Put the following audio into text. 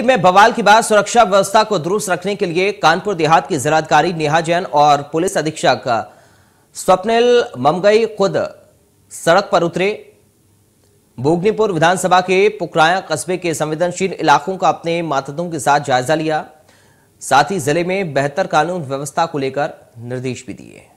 UP में बवाल के बाद सुरक्षा व्यवस्था को दुरुस्त रखने के लिए कानपुर देहात की जिलाधिकारी नेहा जैन और पुलिस अधीक्षक स्वप्निल ममगई खुद सड़क पर उतरे भोगनीपुर विधानसभा के पुकराया कस्बे के संवेदनशील इलाकों का अपने मातदों के साथ जायजा लिया साथ ही जिले में बेहतर कानून व्यवस्था को लेकर निर्देश भी दिए